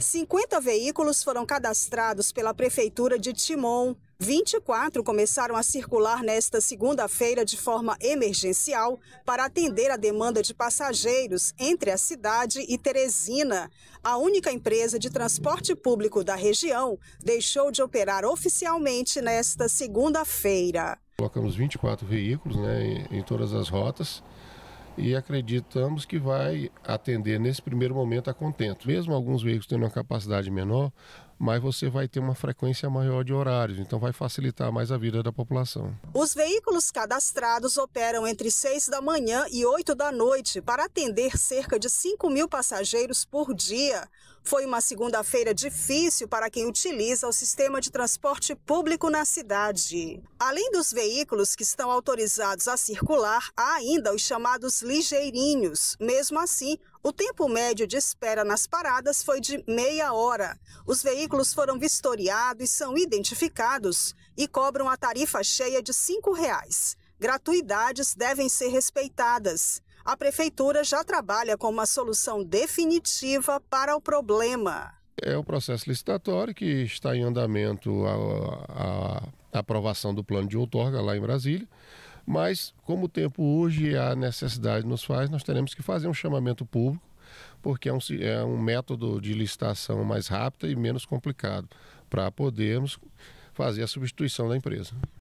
50 veículos foram cadastrados pela Prefeitura de Timon. 24 começaram a circular nesta segunda-feira de forma emergencial para atender a demanda de passageiros entre a cidade e Teresina. A única empresa de transporte público da região deixou de operar oficialmente nesta segunda-feira. Colocamos 24 veículos né, em todas as rotas e acreditamos que vai atender nesse primeiro momento a contento. Mesmo alguns veículos tendo uma capacidade menor, mas você vai ter uma frequência maior de horários, então vai facilitar mais a vida da população. Os veículos cadastrados operam entre 6 da manhã e 8 da noite para atender cerca de 5 mil passageiros por dia. Foi uma segunda-feira difícil para quem utiliza o sistema de transporte público na cidade. Além dos veículos que estão autorizados a circular, há ainda os chamados ligeirinhos. Mesmo assim, o tempo médio de espera nas paradas foi de meia hora. Os veículos veículos foram vistoriados, são identificados e cobram a tarifa cheia de R$ 5,00. Gratuidades devem ser respeitadas. A prefeitura já trabalha com uma solução definitiva para o problema. É um processo licitatório que está em andamento a, a aprovação do plano de outorga lá em Brasília. Mas, como o tempo urge e a necessidade nos faz, nós teremos que fazer um chamamento público porque é um, é um método de licitação mais rápido e menos complicado para podermos fazer a substituição da empresa.